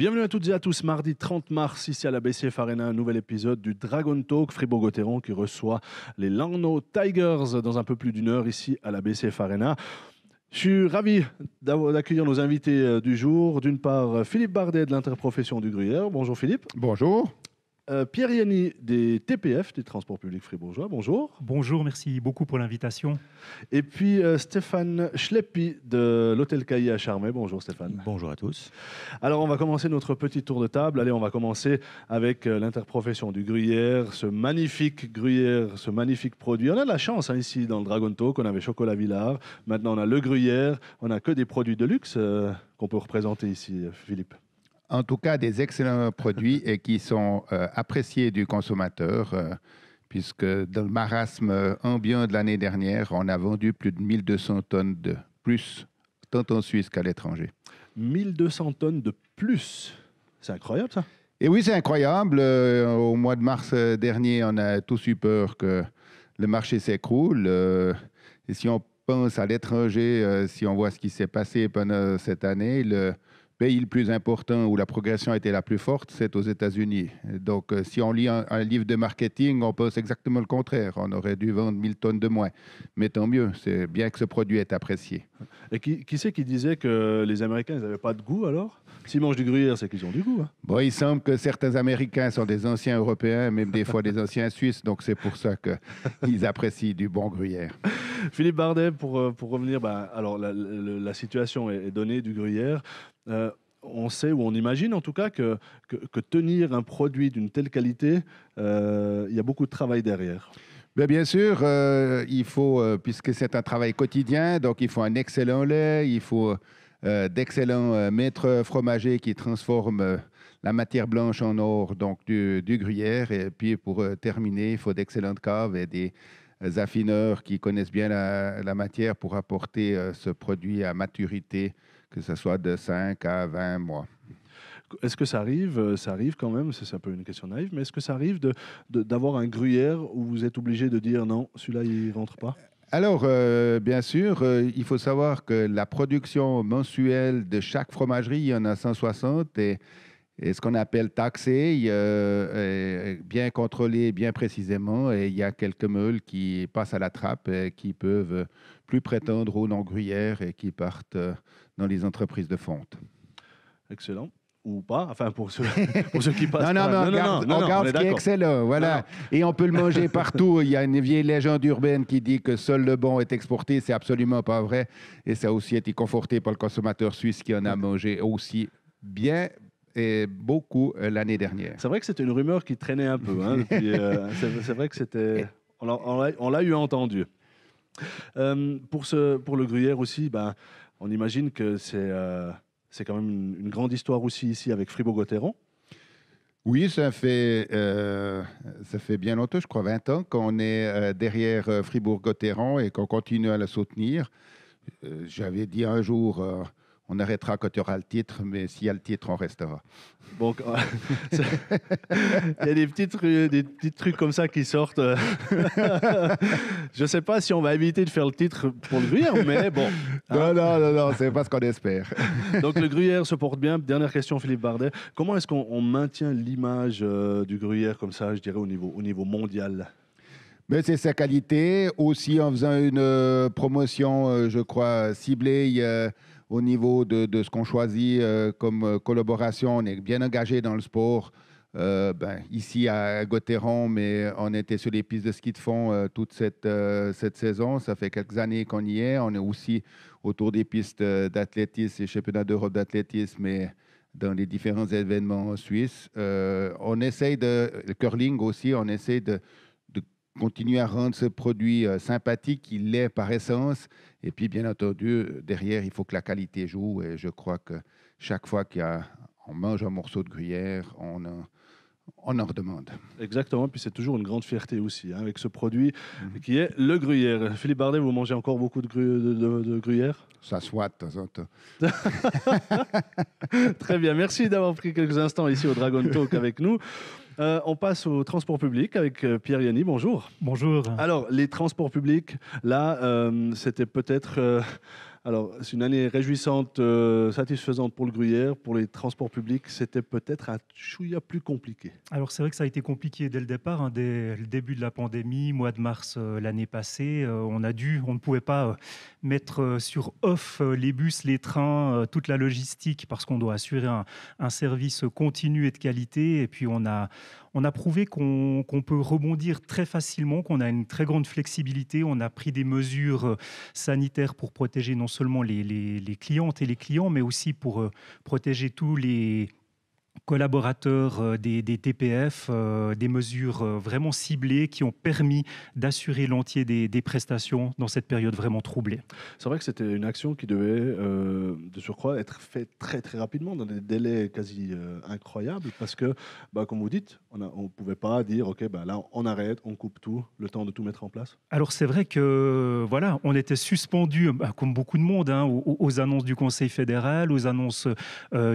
Bienvenue à toutes et à tous. Mardi 30 mars, ici à la BCF Arena, un nouvel épisode du Dragon Talk Fribourg-Gotteron qui reçoit les Langnau Tigers dans un peu plus d'une heure ici à la BCF Arena. Je suis ravi d'accueillir nos invités euh, du jour. D'une part, Philippe Bardet de l'interprofession du Gruyère. Bonjour Philippe. Bonjour. Euh, Pierre Yanni des TPF, des Transports Publics Fribourgeois, bonjour. Bonjour, merci beaucoup pour l'invitation. Et puis euh, Stéphane Schleppi de l'Hôtel Caillé à Charmey, bonjour Stéphane. Bonjour à tous. Alors on va commencer notre petit tour de table. Allez, on va commencer avec euh, l'interprofession du gruyère, ce magnifique gruyère, ce magnifique produit. On a la chance hein, ici dans le Dragon qu'on avait Chocolat Villard, maintenant on a le gruyère, on n'a que des produits de luxe qu'on peut représenter ici, Philippe. En tout cas, des excellents produits et qui sont euh, appréciés du consommateur, euh, puisque dans le marasme euh, ambiant de l'année dernière, on a vendu plus de 1200 tonnes de plus, tant en Suisse qu'à l'étranger. 1200 tonnes de plus C'est incroyable ça Et oui, c'est incroyable. au mois de mars dernier, on a tous eu peur que le marché s'écroule. et si on pense à l'étranger, si on voit ce qui s'est passé pendant cette année, le pays le plus important où la progression a été la plus forte, c'est aux États-Unis. Donc, euh, si on lit un, livre de marketing, on pense exactement le contraire. On aurait dû vendre 1000 tonnes de moins. Mais tant mieux, c'est bien que ce produit est apprécié. Et qui, qui c'est qui disait que les Américains n'avaient pas de goût alors S'ils mangent du gruyère, c'est qu'ils ont du goût. Hein. Bon, il semble que certains Américains sont des anciens Européens, même des fois des anciens Suisses. Donc, c'est pour ça qu'ils apprécient du bon gruyère. Philippe Bardet, pour, euh, pour revenir, bah, alors la situation est donnée du gruyère. Euh, on sait ou on imagine en tout cas que, tenir un produit d'une telle qualité, euh, il y a beaucoup de travail derrière. Ben, bien, sûr, euh, faut, puisque c'est un travail quotidien, donc il faut un excellent lait, il faut d'excellents maîtres fromagers qui transforment la matière blanche en or, donc du, gruyère. Et puis pour terminer, il faut d'excellentes caves et des, affineurs qui connaissent bien la, matière pour apporter ce produit à maturité que ce soit de 5 à 20 mois. Est-ce que ça arrive euh, Ça arrive quand même, c'est un peu une question naïve, mais est-ce que ça arrive d'avoir un gruyère où vous êtes obligé de dire non, celui-là, il rentre pas alors, euh, bien sûr, euh, il faut savoir que la production mensuelle de chaque fromagerie, il y en a 160 et et ce qu'on appelle taxé, euh, euh, bien contrôlé, bien précisément. Et il y a quelques meules qui passent à la trappe et qui peuvent plus prétendre aux non gruyères et qui partent euh, dans les entreprises de fonte. Excellent ou pas, enfin pour ceux, qui passent. Non, non, non, on garde on ce qui est excellent, voilà. Et on peut le manger partout. Il y a une vieille légende urbaine qui dit que seul le bon est exporté, c'est absolument pas vrai. Et ça a aussi été conforté par le consommateur suisse qui en a mangé aussi bien, et beaucoup euh, l'année dernière. C'est vrai que c'était une rumeur qui traînait un peu. Hein, euh, c'est vrai que c'était. On l'a eu entendu. Euh, pour, ce, pour le Gruyère aussi, ben, on imagine que c'est quand même une, grande histoire aussi ici avec Fribourg-Gotteron. Oui, ça fait, ça fait bien longtemps, je crois 20 ans, qu'on est derrière Fribourg-Gotteron et qu'on continue à la soutenir. J'avais dit un jour on arrêtera quand il y aura le titre, mais s'il y a le titre, on restera. Bon, il y a des, des petits trucs comme ça qui sortent. Je ne sais pas si on va éviter de faire le titre pour le Gruyère, mais bon. Hein. Non, non, non, ce c'est pas ce qu'on espère. Donc le Gruyère se porte bien. Dernière question, Philippe Bardet. Comment est-ce qu'on maintient l'image euh, du Gruyère comme ça, je dirais, au niveau, au niveau mondial mais c'est sa qualité. Aussi, en faisant une euh, promotion, euh, je crois, ciblée, a au niveau de, ce qu'on choisit euh, comme euh, collaboration. On est bien engagé dans le sport. Euh, ben, ici à Gotteron, mais on était sur les pistes de ski de fond toute cette, saison. Ça fait quelques années qu'on y est. On est aussi autour des pistes d'athlétisme et championnats d'Europe d'athlétisme mais dans les différents événements en Suisse. on essaye de, le curling aussi, on essaye de continuer à rendre ce produit euh, sympathique, il l'est par essence. Et puis, bien entendu, derrière, il faut que la qualité joue. Et je crois que chaque fois qu'on mange un morceau de gruyère, on on en redemande. Exactement, puis c'est toujours une grande fierté aussi hein, avec ce produit mhm. qui est le gruyère. Philippe Bardet, vous mangez encore beaucoup de, de, gruyère Ça soit de Très bien, merci d'avoir pris quelques instants ici au Dragon Talk avec nous. Euh, on passe aux transports publics avec euh, Pierre Yanni. Bonjour. Bonjour. Alors, les transports publics, là, euh, c'était peut-être alors, c'est une année réjouissante, euh, satisfaisante pour le Gruyère. Pour les transports publics, c'était peut-être un chouïa plus compliqué. Alors, c'est vrai que ça a été compliqué dès le départ, hein, dès le début de la pandémie, mois de mars euh, l'année passée. Euh, on a dû, on ne pouvait pas mettre sur off les bus, les trains, toute la logistique, parce qu'on doit assurer un, un service continu et de qualité. Et puis, on a, on a prouvé qu'on peut rebondir très facilement, qu'on a une très grande flexibilité. On a pris des mesures euh, sanitaires pour protéger non seulement les clientes et les clients, mais aussi pour euh, protéger tous les collaborateurs euh, des, TPF, euh, des mesures euh, vraiment ciblées qui ont permis d'assurer l'entier des, prestations dans cette période vraiment troublée. C'est vrai que c'était une action qui devait, de surcroît, être faite très très rapidement, dans des délais quasi incroyables, parce que, bah, comme vous dites, on ne pouvait pas dire, OK, bah, là, on arrête, on coupe tout, le temps de tout mettre en place. Alors c'est vrai que, voilà, on était suspendu, bah, comme beaucoup de monde, hein, aux, annonces du Conseil fédéral, aux annonces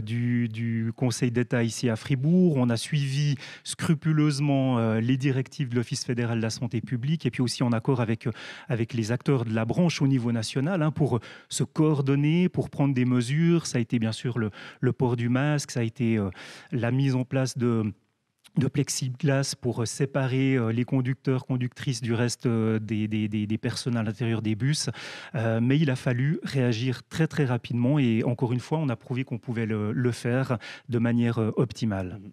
du, du Conseil d'État ici à Fribourg. On a suivi scrupuleusement euh, les directives de l'Office fédéral de la santé publique et puis aussi en accord avec, euh, avec les acteurs de la branche au niveau national hein, pour euh, se coordonner, pour prendre des mesures. Ça a été bien sûr le port du masque, ça a été la mise en place de de plexiglas pour euh, séparer euh, les conducteurs, conductrices du reste euh, des, personnes à l'intérieur des bus. mais il a fallu réagir très très rapidement et encore une fois, on a prouvé qu'on pouvait le, faire de manière optimale. Mmh.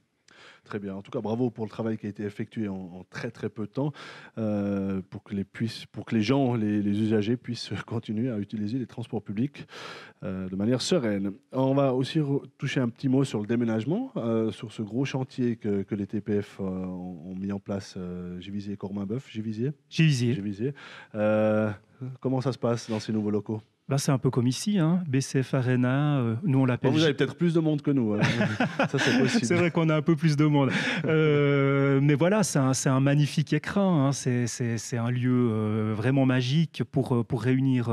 Très bien. En tout cas, bravo pour le travail qui a été effectué en, très très peu de temps euh, pour, que les puissent, pour que les gens, les, usagers puissent continuer à utiliser les transports publics euh, de manière sereine. On va aussi toucher un petit mot sur le déménagement, euh, sur ce gros chantier que, les TPF ont, mis en place. Givisier, Cormain Boeuf, Givisier Givisier. Givisier. comment ça se passe dans ces nouveaux locaux c'est un peu comme ici, hein. BCF Arena, euh, nous on l'appelle. vous avez peut-être plus de monde que nous. Hein. c'est possible. C'est vrai qu'on a un peu plus de monde. Euh, mais voilà, c'est un, magnifique écran. Hein. C'est un lieu euh, vraiment magique pour, réunir,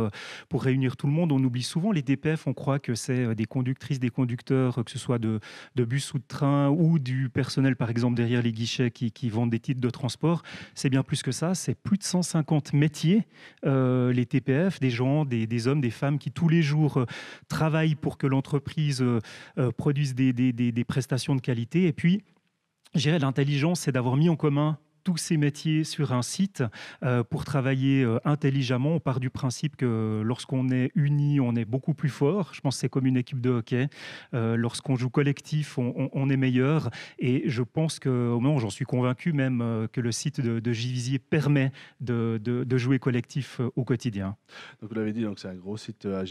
tout le monde. On oublie souvent les TPF. on croit que c'est des conductrices, des conducteurs, que ce soit de, bus ou de train ou du personnel, par exemple, derrière les guichets qui, vendent des titres de transport. C'est bien plus que ça. C'est plus de 150 métiers, les TPF, des gens, des hommes des femmes qui tous les jours euh, travaillent pour que l'entreprise euh, euh, produise des, des prestations de qualité. Et puis, Gérer l'intelligence, c'est d'avoir mis en commun tous ces métiers sur un site euh, pour travailler euh, intelligemment. On part du principe que lorsqu'on est unis, on est beaucoup plus fort. Je pense que c'est comme une équipe de hockey. Euh, lorsqu'on joue collectif, on, est meilleur. Et je pense que, au moment, j'en suis convaincu même, que le site de, Givisier permet de, jouer collectif au quotidien. Donc vous l'avez dit, donc c'est un gros site à,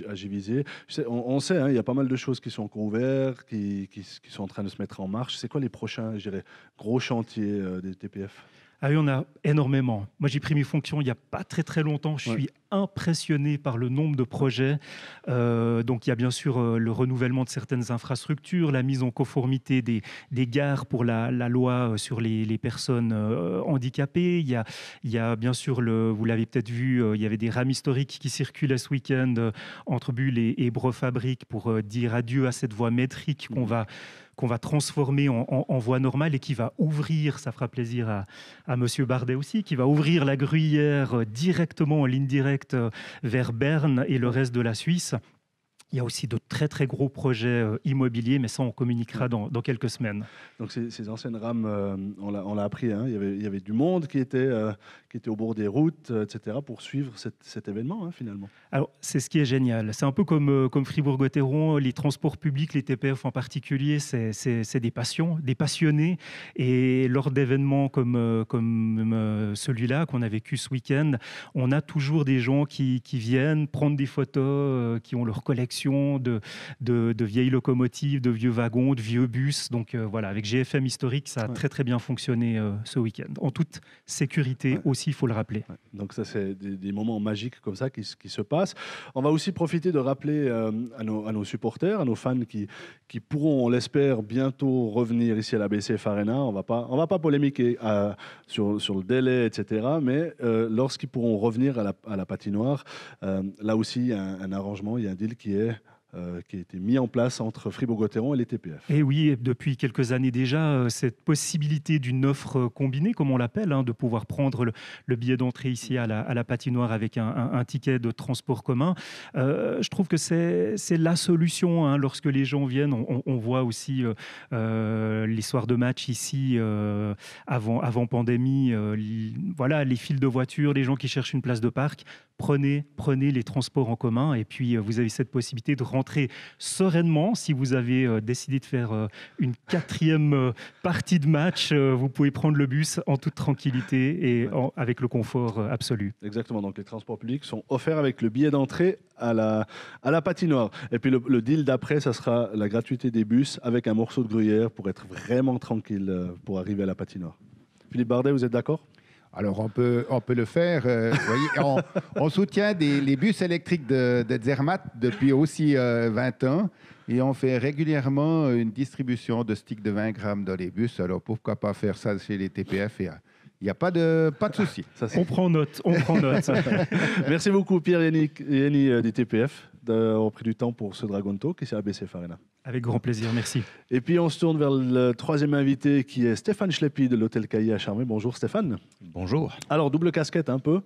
on, sait, hein, il y a pas mal de choses qui sont encore ouvertes, qui, qui, sont en train de se mettre en marche. C'est quoi les prochains, je dirais, gros chantiers des TPF ah oui, on a énormément. Moi, j'ai pris mes fonctions il n'y a pas très très longtemps. Je suis impressionné par le nombre de projets. Euh, donc, il y a bien sûr euh, le renouvellement de certaines infrastructures, la mise en conformité des, gares pour la, loi euh, sur les, personnes handicapées. Il y, a, il y a bien sûr, le, vous l'avez peut-être vu, il y avait des rames historiques qui circulent ce week-end entre Bulle et, et Brefabrique pour dire adieu à cette voie métrique qu'on mmh. va qu'on va transformer en, voie normale et qui va ouvrir, ça fera plaisir à, à Monsieur Bardet aussi, qui va ouvrir la Gruyère euh, directement en ligne directe euh, vers Berne et le reste de la Suisse. Il y a aussi de très très gros projets euh, immobiliers, mais ça on communiquera dans, quelques semaines. Donc ces, anciennes rames, euh, on l'a appris, hein. il, y avait, du monde qui était, euh, qui était au bord des routes, etc., pour suivre cet événement hein, finalement. Alors c'est ce qui est génial. C'est un peu comme, comme Fribourg-Gotteron, les transports publics, les TPF en particulier, c'est des passions, des passionnés. Et lors d'événements comme, comme celui-là qu'on a vécu ce week-end, on a toujours des gens qui, qui viennent prendre des photos, qui ont leur collection de, de, vieilles locomotives, de vieux wagons, de vieux bus. Donc euh, voilà, avec GFM historique, ça a très très bien fonctionné euh, ce week-end. En toute sécurité aussi, il faut le rappeler. Donc ça, c'est des, moments magiques comme ça qui, qui, se passent. On va aussi profiter de rappeler euh, à, nos, supporters, à nos fans qui, qui pourront, on l'espère, bientôt revenir ici à la BCF Arena. On va pas, on va pas polémiquer sur, sur, le délai, etc. Mais lorsqu'ils pourront revenir à la, patinoire, là aussi, il y a un arrangement, il y a un deal qui est euh, qui a été mis en place entre Fribourg-Gotteron et les TPF. Et oui, depuis quelques années déjà, euh, cette possibilité d'une offre euh, combinée, comme on l'appelle, hein, de pouvoir prendre le, billet d'entrée ici à la, à patinoire avec un, ticket de transport commun, je trouve que c'est la solution. Hein. lorsque les gens viennent, on, voit aussi les soirs de match ici, avant, avant pandémie, les, voilà, les files de voitures, les gens qui cherchent une place de parc, prenez, prenez les transports en commun et puis vous avez cette possibilité de rentrer rentrer sereinement. Si vous avez euh, décidé de faire euh, une quatrième euh, partie de match, vous pouvez prendre le bus en toute tranquillité et avec le confort absolu. Exactement. Donc les transports publics sont offerts avec le billet d'entrée à la, à la patinoire. Et puis le, le deal d'après, ça sera la gratuité des bus avec un morceau de gruyère pour être vraiment tranquille pour arriver à la patinoire. Philippe Bardet, vous êtes d'accord alors, on peut, le faire. Euh, on, soutient les bus électriques de, Zermatt depuis aussi 20 euh, ans. Et on fait régulièrement une distribution de sticks de 20 grammes dans les bus. Alors, pourquoi pas faire ça chez les TPF euh, il n'y a pas de, pas de souci. on prend note, on prend note. Merci beaucoup pierre et Yannick, des TPF d'avoir pris du temps pour ce Dragon qui s'est c'est Farina. Avec grand plaisir, merci. Et puis on se tourne vers le troisième invité qui est Stéphane Schleppi de l'Hôtel Caillé à Charmé. Bonjour Stéphane. Bonjour. Alors double casquette un peu.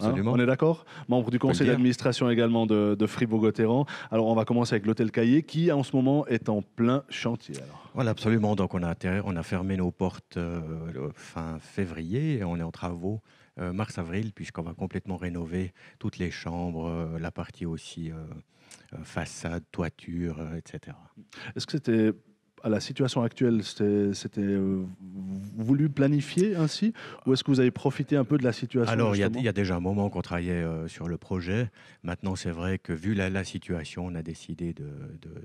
Hein, absolument. on est d'accord Membre du conseil d'administration également de, fribourg Alors, on va commencer avec l'hôtel Caillé qui, en ce moment, est en plein chantier. Voilà, absolument. Donc, on a, on a fermé nos portes euh, fin février et on est en travaux euh, mars-avril, puisqu'on va complètement rénover toutes les chambres, euh, la partie aussi euh, façade, toiture, etc. Est-ce que c'était à la situation actuelle, c'était voulu planifier ainsi Ou est-ce que vous avez profité un peu de la situation Alors, il y, a déjà un moment qu'on travaillait sur le projet. Maintenant, c'est vrai que vu la, situation, on a décidé d'activer de,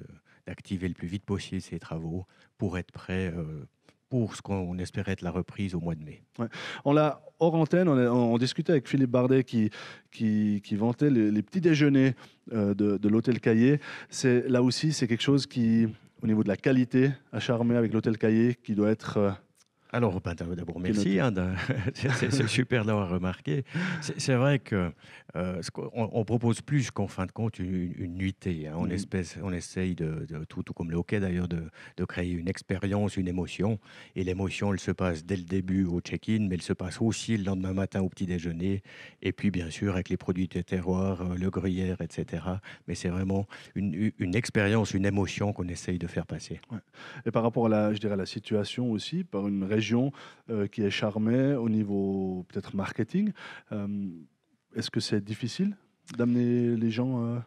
d'activer le plus vite possible ces travaux pour être prêt pour ce qu'on espérait être la reprise au mois de mai. On l'a hors antenne, on, discutait avec Philippe Bardet qui, qui, vantait les, petits déjeuners euh, de, l'hôtel Cahiers. là aussi c'est quelque chose qui au niveau de la qualité a charmé avec l'hôtel Cahiers, qui doit être euh, alors, ben, d'abord, merci. Hein, c'est super d'avoir remarqué. C'est vrai que euh, on, propose plus qu'en fin de compte une, nuitée. Hein. On, mmh espèce, on essaye, de, tout, tout, comme le hockey d'ailleurs, de, créer une expérience, une émotion. Et l'émotion, elle se passe dès le début au check-in, mais elle se passe aussi le lendemain matin au petit déjeuner. Et puis, bien sûr, avec les produits de terroir, euh, le gruyère, etc. Mais c'est vraiment une, expérience, une émotion qu'on essaye de faire passer. Et par rapport à la, je dirais, à la situation aussi, par une région euh, qui est charmée au niveau peut-être marketing. Euh, est-ce que c'est difficile d'amener les gens euh,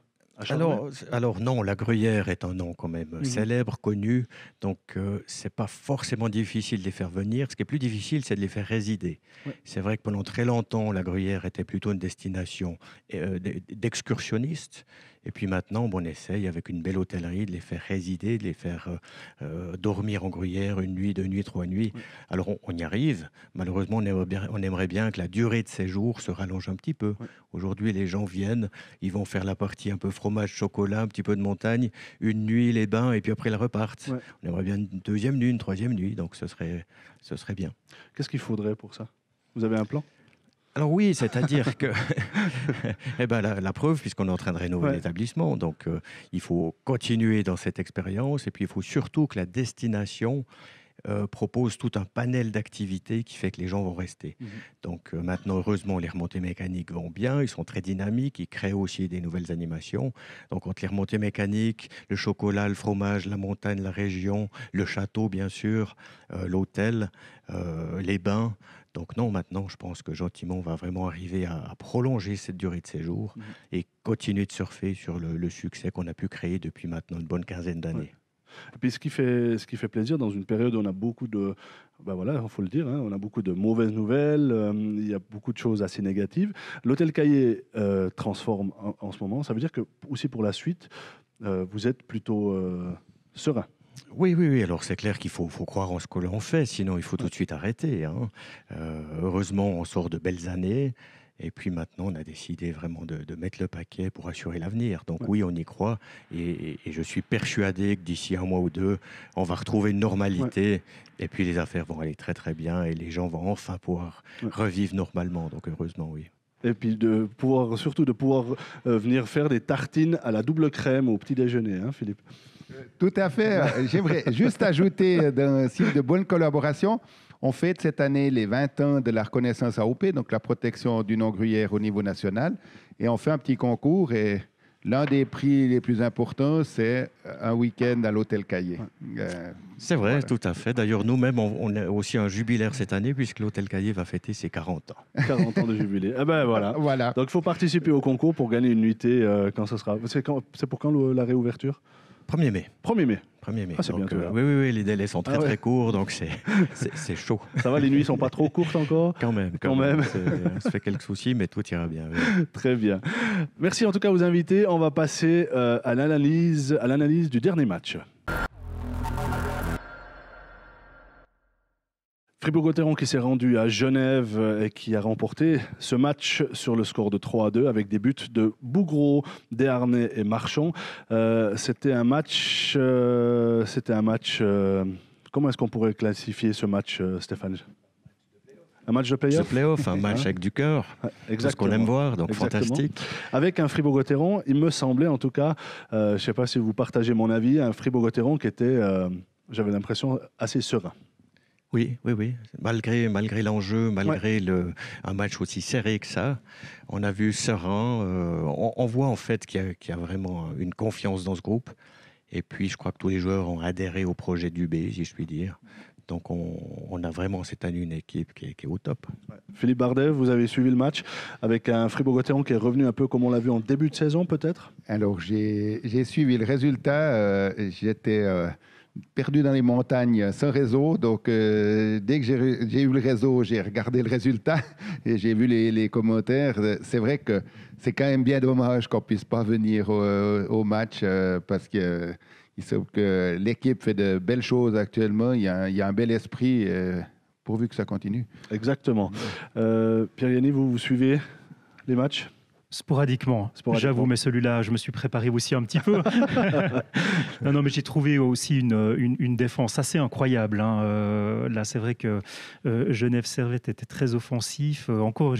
alors, alors non, la Gruyère est un nom quand même mhm. célèbre, connu, donc ce c'est pas forcément difficile de les faire venir. Ce qui est plus difficile, c'est de les faire résider. C'est vrai que pendant très longtemps, la Gruyère était plutôt une destination d'excursionnistes et puis maintenant, on essaye avec une belle hôtellerie de les faire résider, de les faire euh, euh, dormir en gruyère une nuit, deux nuits, trois nuits. Alors on, y arrive. Malheureusement, on aimerait, bien, que la durée de séjour se rallonge un petit peu. Aujourd'hui, les gens viennent, ils vont faire la partie un peu fromage, chocolat, un petit peu de montagne, une nuit, les bains, et puis après ils repartent. On aimerait bien une deuxième nuit, une troisième nuit. Donc ce serait, ce serait bien. Qu'est-ce qu'il faudrait pour ça Vous avez un plan alors oui, c'est-à-dire que eh ben, la, preuve, puisqu'on est en train de rénover l'établissement, donc euh, il faut continuer dans cette expérience et puis il faut surtout que la destination euh, propose tout un panel d'activités qui fait que les gens vont rester. Mhm. Donc euh, maintenant, heureusement, les remontées mécaniques vont bien, ils sont très dynamiques, ils créent aussi des nouvelles animations. Donc entre les remontées mécaniques, le chocolat, le fromage, la montagne, la région, le château, bien sûr, l'hôtel, les bains, donc non, maintenant, je pense que gentiment, on va vraiment arriver à, prolonger cette durée de séjour mhm. et continuer de surfer sur le, succès qu'on a pu créer depuis maintenant une bonne quinzaine d'années. Et puis ce qui, fait, ce qui fait plaisir dans une période où on a beaucoup de, ben voilà, faut le dire, hein, on a beaucoup de mauvaises nouvelles, euh, il y a beaucoup de choses assez négatives. L'hôtel Caillé euh, transforme en, ce moment, ça veut dire que aussi pour la suite, euh, vous êtes plutôt serein. Oui, oui, oui. Alors c'est clair qu'il faut, croire en ce que l'on fait, sinon il faut tout de suite arrêter. Hein. Euh, heureusement, on sort de belles années. Et puis maintenant, on a décidé vraiment de, mettre le paquet pour assurer l'avenir. Donc oui, on y croit. Et, je suis persuadé que d'ici un mois ou deux, on va retrouver une normalité. Et puis les affaires vont aller très très bien et les gens vont enfin pouvoir revivre normalement. Donc heureusement, oui. Et puis de pouvoir, surtout de pouvoir euh, venir faire des tartines à la double crème au petit déjeuner, hein, Philippe. Tout à fait. Euh, j'aimerais juste ajouter euh, d'un signe de bonne collaboration. On fête cette année les 20 ans de la reconnaissance AOP, donc la protection du nom gruyère au niveau national. Et on fait un petit concours et l'un des prix les plus importants, c'est euh, un week-end à l'hôtel Caillé. c'est vrai, tout à fait. D'ailleurs, nous-mêmes, on, on, a aussi un jubilaire cette année puisque l'hôtel Caillé va fêter ses 40 ans. 40 ans de jubilé. Ah ben voilà. voilà. Donc il faut participer au concours pour gagner une nuitée quand ce sera. C'est pour quand la réouverture 1er mai. 1er mai. 1er mai. Ah, euh, oui, oui, oui, les délais sont très ah très courts, donc c'est chaud. Ça va, les nuits sont pas trop courtes encore Quand même. Quand, même. Ça se fait quelques soucis, mais tout ira bien. très bien. Merci en tout cas vous invités. On va passer euh, l'analyse à l'analyse du dernier match. Fribourg-Gotteron qui s'est rendu à Genève euh, et qui a remporté ce match sur le score de 3 à 2 avec des buts de Bougreau, Desharnais et Marchand. Euh, c'était un match, euh, c'était un match. comment est-ce qu'on pourrait classifier ce match, Stéphane un match de playoff. off un match avec du cœur. Ah, C'est ce qu'on aime voir, donc fantastique. Avec un Fribourg-Gotteron, il me semblait en tout cas, je ne sais pas si vous partagez mon avis, un Fribourg-Gotteron qui était, j'avais l'impression, assez serein. Oui, oui, oui. Malgré, malgré l'enjeu, malgré le, un match aussi serré que ça, on a vu serein. Euh, on, voit en fait qu'il y, y, a vraiment une confiance dans ce groupe. Et puis, je crois que tous les joueurs ont adhéré au projet du B, si je puis dire. Donc, on, a vraiment cette année une équipe qui est, au top. Philippe Bardet, vous avez suivi le match avec un Fribourg-Gotteron qui est revenu un peu comme on l'a vu en début de saison, peut-être Alors, j'ai suivi le résultat. Euh, j'étais. Euh, perdu dans les montagnes sans réseau. Donc, euh, dès que j'ai eu le réseau, j'ai regardé le résultat et j'ai vu les, commentaires. Euh, c'est vrai que c'est quand même bien dommage qu'on ne puisse pas venir au, match euh, parce que, que l'équipe fait de belles choses actuellement. Il y a, un bel esprit, pourvu que ça continue. Exactement. Pierre Yanni, vous, vous suivez les matchs Sporadiquement, j'avoue, mais celui-là, je me suis préparé aussi un petit peu. non, mais j'ai trouvé aussi une, défense assez incroyable. Hein. Euh, là, c'est vrai que euh, Genève Servette était très offensif. Euh, encore,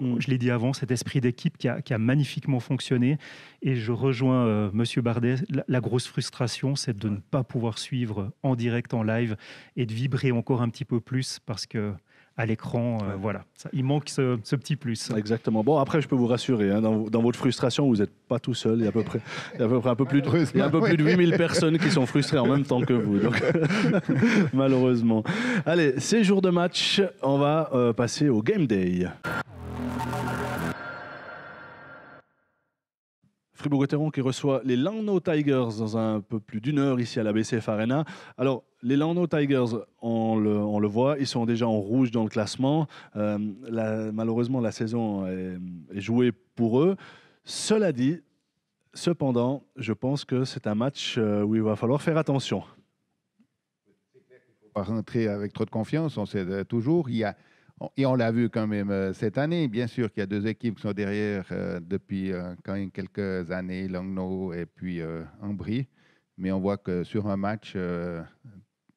mm. je, l'ai dit avant, cet esprit d'équipe qui a, magnifiquement fonctionné. Et je rejoins Monsieur Bardet. La, grosse frustration, c'est de ne pas pouvoir suivre en direct, en live, et de vibrer encore un petit peu plus parce que à l'écran. Euh, voilà, il manque ce, petit plus. Exactement. Bon, après, je peux vous rassurer, hein, dans, votre frustration, vous n'êtes pas tout seul. Il y a à peu près, à peu près un peu plus de, 8000 personnes qui sont frustrées en même temps que vous. Donc, malheureusement. Allez, ces jours de match. On va euh, passer au Game Day. Fribourg-Gotteron qui reçoit les Landau Tigers dans un peu plus d'une heure ici à la BCF Arena. Alors, les Landau Tigers, on le, voit, ils sont déjà en rouge dans le classement. Euh, malheureusement, la saison est, jouée pour eux. Cela dit, cependant, je pense que c'est un match euh, où il va falloir faire attention faut pas rentrer avec trop de confiance, on sait euh, toujours. Il y a et on l'a vu quand même euh, cette année. Bien sûr qu'il y a deux équipes qui sont derrière euh, depuis euh, quand même quelques années, Langnau et puis euh, Mais on voit que sur un match,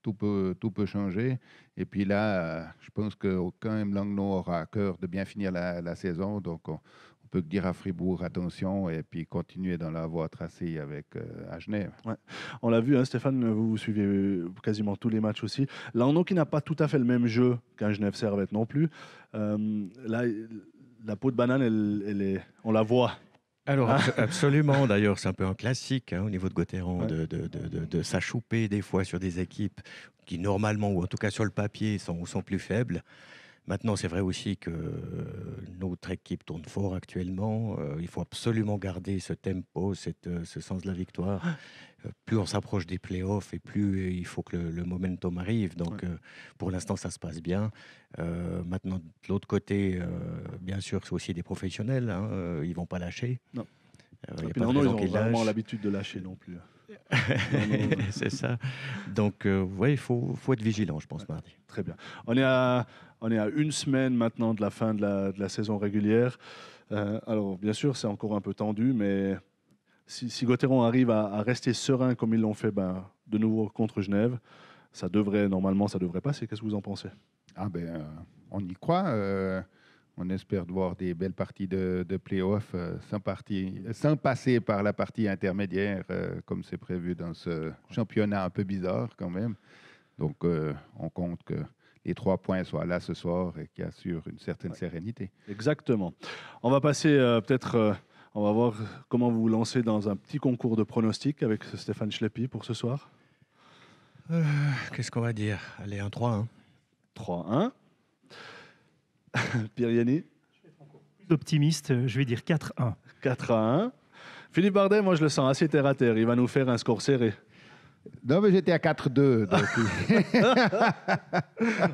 tout, peut, tout peut changer. Et puis là, je pense que quand même Langnau aura à cœur de bien finir la, la saison. Donc peut dire à Fribourg attention et puis continuer dans la voie tracée avec à euh, Genève. On l'a vu, hein, Stéphane, vous, suivez euh, quasiment tous les matchs aussi. a qui n'a pas tout à fait le même jeu qu'un Genève Servette non plus. Euh, là, la peau de banane, elle, on la voit. Alors, hein absolument. D'ailleurs, c'est un peu un classique hein, au niveau de Gauthieron de, de, s'achouper des fois sur des équipes qui, normalement, ou en tout cas sur le papier, sont, sont plus faibles. Maintenant, c'est vrai aussi que euh, notre équipe tourne fort actuellement. Euh, il faut absolument garder ce tempo, cette, euh, ce sens de la victoire. Ah. plus on s'approche des playoffs et plus il faut que le, momentum arrive. Donc, pour l'instant, ça se passe bien. maintenant, de l'autre côté, bien sûr, c'est aussi des professionnels. Hein, ils vont pas lâcher. Non. Euh, ah, pas ils vraiment l'habitude de lâcher non plus. Hein. c'est ça. Donc, euh, il faut, faut, être vigilant, je pense, mardi. Très bien. On est à on est à une semaine maintenant de la fin de la, saison régulière. Euh, alors, bien sûr, c'est encore un peu tendu, mais si, si arrive à, rester serein comme ils l'ont fait ben, de nouveau contre Genève, ça devrait, normalement, ça devrait passer. Qu'est-ce que vous en pensez Ah ben, euh, on y croit. Euh, on espère voir des belles parties de, de play-off sans, partie, sans passer par la partie intermédiaire, comme c'est prévu dans ce championnat un peu bizarre quand même. Donc, on compte que les trois points soient là ce soir et qui assurent une certaine sérénité. Exactement. On va passer euh, peut-être, euh, on va voir comment vous vous lancez dans un petit concours de pronostics avec Stéphane Schleppi pour ce soir. Euh, qu'est-ce qu'on va dire Allez, un 3-1. 3-1. Hein. plus Optimiste, je vais dire 4-1. 4-1. Philippe Bardet, moi je le sens assez terre à terre. Il va nous faire un score serré. Non, mais j'étais à 4-2.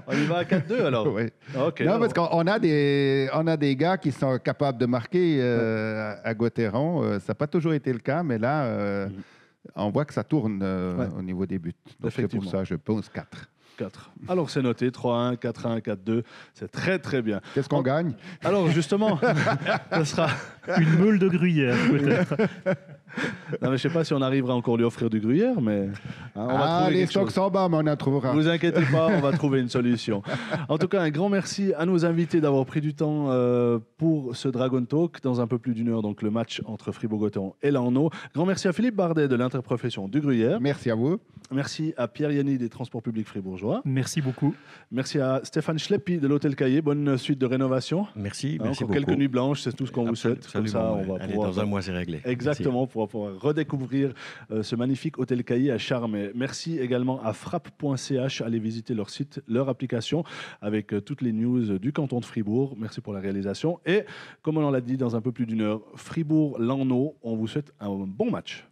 on y va à 4-2 alors? Oui. Ah, non, parce qu'on a, des, on a des gars qui sont capables de marquer euh, à Gauthieron. Euh, ça n'a pas toujours été le cas, mais là, euh, mm. on voit que ça tourne au niveau des buts. Donc c'est pour ça, je pense 4. 4. Alors c'est noté, 3-1, 4-1, 4-2. C'est très très bien. Qu'est-ce qu'on gagne Alors justement, ce sera une meule de gruyère peut-être. Non, mais je sais pas si on arrivera encore à lui offrir du gruyère, mais hein, on va ah, les stocks sont bas, mais on en trouvera. Vous inquiétez pas, on va trouver une solution. En tout cas, un grand merci à nos invités d'avoir pris du temps euh, pour ce Dragon Talk dans un peu plus d'une heure, donc le match entre Fribourg-Gotteron et Lanneau. Grand merci à Philippe Bardet de l'interprofession du gruyère. Merci à vous. Merci à Pierre Yanni des Transports publics fribourgeois. Merci beaucoup. Merci à Stéphane Schleppi de l'Hôtel Caillé. Bonne suite de rénovation. Merci. Hein, merci encore beaucoup. quelques nuits blanches, c'est tout ce qu'on vous souhaite. Comme ça, on va pouvoir... dans un mois, c'est réglé. Exactement pour redécouvrir euh, ce magnifique hôtel Caillé à charme. Merci également à frappe.ch. Allez visiter leur site, leur application avec euh, toutes les news du canton de Fribourg. Merci pour la réalisation. Et comme on l'a dit dans un peu plus d'une heure, Fribourg-Lanneau, on vous souhaite un bon match.